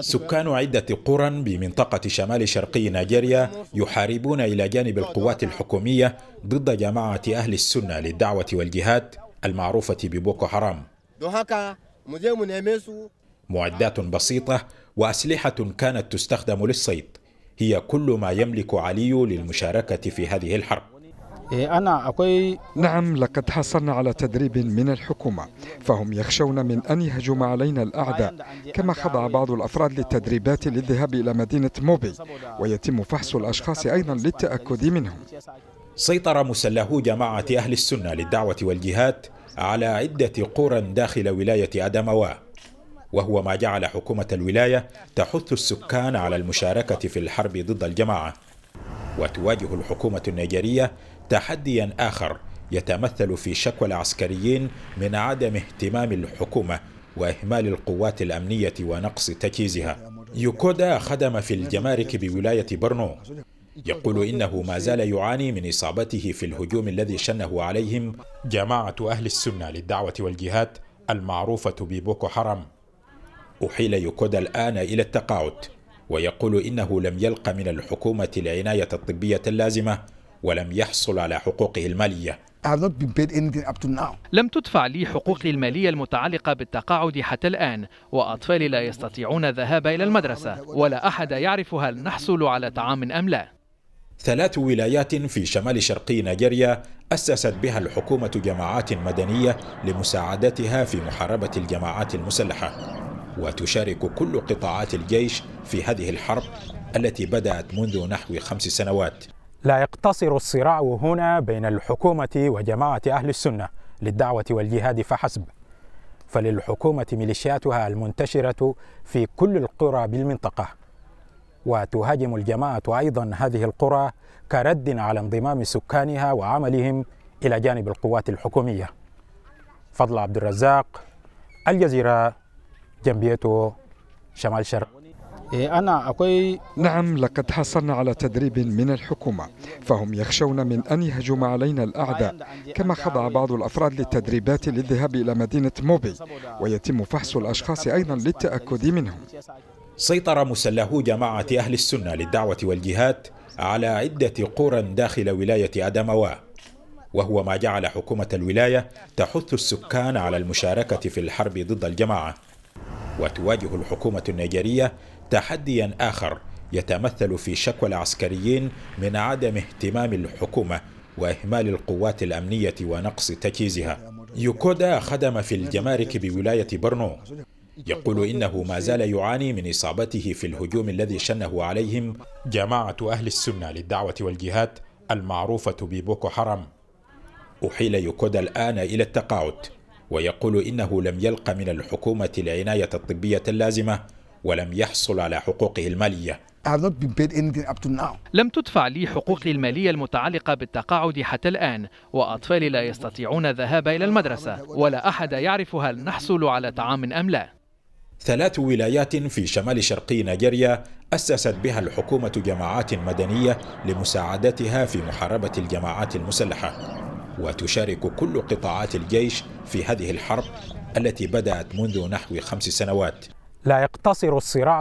سكان عدة قرى بمنطقة شمال شرقي نيجيريا يحاربون إلى جانب القوات الحكومية ضد جماعة أهل السنة للدعوة والجهاد المعروفة ببوكو حرام معدات بسيطة وأسلحة كانت تستخدم للصيد هي كل ما يملك علي للمشاركة في هذه الحرب إيه، أنا أقول نعم لقد حصلنا على تدريب من الحكومة فهم يخشون من أن يهجم علينا الأعداء كما خضع بعض الأفراد للتدريبات للذهاب إلى مدينة موبي ويتم فحص الأشخاص أيضا للتأكد منهم سيطر مسلحو جماعة أهل السنة للدعوة والجهاد على عدة قرى داخل ولاية أدموا وهو ما جعل حكومة الولاية تحث السكان على المشاركة في الحرب ضد الجماعة وتواجه الحكومة النيجيرية تحديا آخر يتمثل في شكوى العسكريين من عدم اهتمام الحكومة وإهمال القوات الأمنية ونقص تجهيزها يوكودا خدم في الجمارك بولاية برنو يقول إنه ما زال يعاني من إصابته في الهجوم الذي شنه عليهم جماعة أهل السنة للدعوة والجهاد المعروفة ببوكو حرام أحيل يوكودا الآن إلى التقاعد ويقول إنه لم يلق من الحكومة العناية الطبية اللازمة ولم يحصل على حقوقه المالية لم تدفع لي حقوقي المالية المتعلقة بالتقاعد حتى الآن وأطفالي لا يستطيعون الذهاب إلى المدرسة ولا أحد يعرف هل نحصل على طعام أم لا ثلاث ولايات في شمال شرقي نيجيريا أسست بها الحكومة جماعات مدنية لمساعدتها في محاربة الجماعات المسلحة وتشارك كل قطاعات الجيش في هذه الحرب التي بدأت منذ نحو خمس سنوات لا يقتصر الصراع هنا بين الحكومة وجماعة أهل السنة للدعوة والجهاد فحسب فللحكومة ميليشياتها المنتشرة في كل القرى بالمنطقة وتهاجم الجماعة أيضا هذه القرى كرد على انضمام سكانها وعملهم إلى جانب القوات الحكومية فضل عبد الرزاق الجزيرة جنبيته شمال شرق إيه، أنا أقول نعم لقد حصلنا على تدريب من الحكومة فهم يخشون من أن يهجم علينا الأعداء كما خضع بعض الأفراد للتدريبات للذهاب إلى مدينة موبي ويتم فحص الأشخاص أيضا للتأكد منهم سيطر مسلحو جماعة أهل السنة للدعوة والجهاد على عدة قرى داخل ولاية أدموا وهو ما جعل حكومة الولاية تحث السكان على المشاركة في الحرب ضد الجماعة وتواجه الحكومة النيجيرية تحديا آخر يتمثل في شكوى العسكريين من عدم اهتمام الحكومة وإهمال القوات الأمنية ونقص تجهيزها يوكودا خدم في الجمارك بولاية برنو يقول إنه ما زال يعاني من إصابته في الهجوم الذي شنه عليهم جماعة أهل السنة للدعوة والجهاد المعروفة ببوكو حرام أحيل يوكودا الآن إلى التقاعد ويقول إنه لم يلق من الحكومة العناية الطبية اللازمة ولم يحصل على حقوقه المالية لم تدفع لي حقوقي المالية المتعلقة بالتقاعد حتى الآن وأطفالي لا يستطيعون الذهاب إلى المدرسة ولا أحد يعرف هل نحصل على طعام أم لا ثلاث ولايات في شمال شرقي نيجيريا أسست بها الحكومة جماعات مدنية لمساعدتها في محاربة الجماعات المسلحة وتشارك كل قطاعات الجيش في هذه الحرب التي بدأت منذ نحو خمس سنوات لا يقتصر الصراع